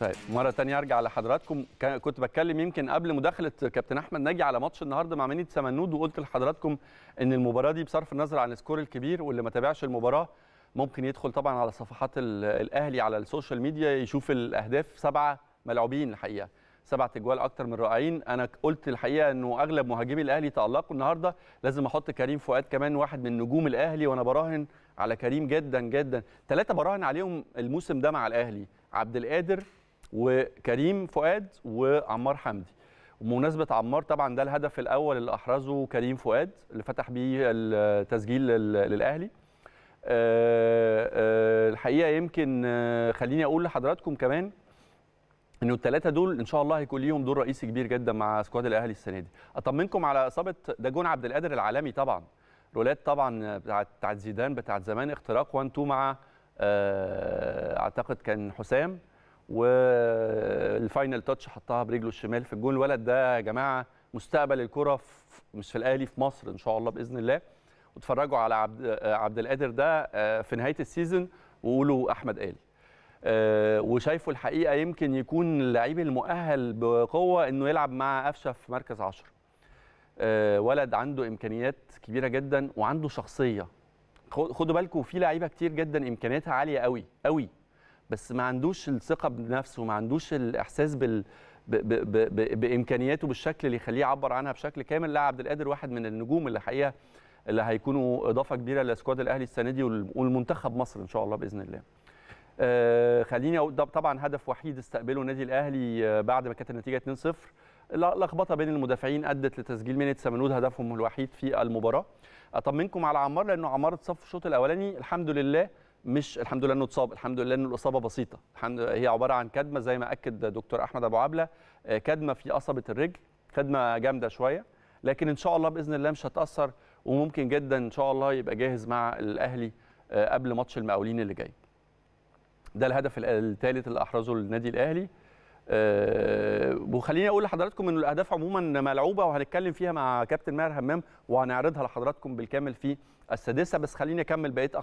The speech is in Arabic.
طيب مره تانية ارجع لحضراتكم كنت بتكلم يمكن قبل مداخله كابتن احمد ناجي على ماتش النهارده مع مينيت سمنود وقلت لحضراتكم ان المباراه دي بصرف النظر عن السكور الكبير واللي ما تابعش المباراه ممكن يدخل طبعا على صفحات الاهلي على السوشيال ميديا يشوف الاهداف سبعه ملعوبين الحقيقه سبعة اجوال اكتر من رائعين انا قلت الحقيقه انه اغلب مهاجمي الاهلي تالقوا النهارده لازم احط كريم فؤاد كمان واحد من نجوم الاهلي وانا براهن على كريم جدا جدا ثلاثه براهن عليهم الموسم ده مع الاهلي عبد القادر وكريم فؤاد وعمار حمدي ومناسبة عمار طبعا ده الهدف الأول اللي أحرزه كريم فؤاد اللي فتح بيه التسجيل للأهلي آه، آه، الحقيقة يمكن آه، خليني أقول لحضراتكم كمان انه الثلاثه دول ان شاء الله هيكون ليهم دور رئيسي كبير جدا مع سكواد الاهلي السنه دي اطمنكم على اصابه ده جون عبد القادر العالمي طبعا رولات طبعا بتاعت بتاعت زيدان بتاعت زمان اختراق 1 2 مع اعتقد كان حسام والفاينل تاتش حطها برجله الشمال في الجون الولد ده يا جماعه مستقبل الكره مش في الاهلي في مصر ان شاء الله باذن الله واتفرجوا على عبد عبد القادر ده آه، في نهايه السيزون وقولوا احمد قال آه، وشايفه الحقيقه يمكن يكون اللعيب المؤهل بقوه انه يلعب مع قفشه في مركز 10 آه، ولد عنده امكانيات كبيره جدا وعنده شخصيه خدوا بالكم في لعيبه كتير جدا امكانياتها عاليه قوي قوي بس ما عندوش الثقه بنفسه ما عندوش الاحساس بال ب... ب... ب... بامكانياته بالشكل اللي يخليه يعبر عنها بشكل كامل لا عبد القادر واحد من النجوم اللي حقيقه اللي هيكونوا اضافه كبيره لسكواد الاهلي السنه دي والمنتخب مصر ان شاء الله باذن الله آه خليني اقول طبعا هدف وحيد استقبله النادي الاهلي آه، بعد ما كانت النتيجه 2-0 لخبطه بين المدافعين ادت لتسجيل مينيت سمنود هدفهم الوحيد في المباراه اطمنكم على عمار لانه عمار اتصف في الشوط الاولاني الحمد لله مش الحمد لله انه اتصاب الحمد لله ان الاصابه بسيطه الحمد لله هي عباره عن كدمه زي ما اكد دكتور احمد ابو عبله آه، كدمه في قصبه الرجل كدمه جامده شويه لكن ان شاء الله باذن الله مش هتاثر وممكن جدا ان شاء الله يبقى جاهز مع الاهلي آه، قبل ماتش المقاولين اللي جاي ده الهدف الثالث اللي احرزه النادي الاهلي آه، وخليني اقول لحضراتكم ان الاهداف عموما ملعوبه وهنتكلم فيها مع كابتن ماهر همام وهنعرضها لحضراتكم بالكامل في السادسه بس خليني اكمل بقيه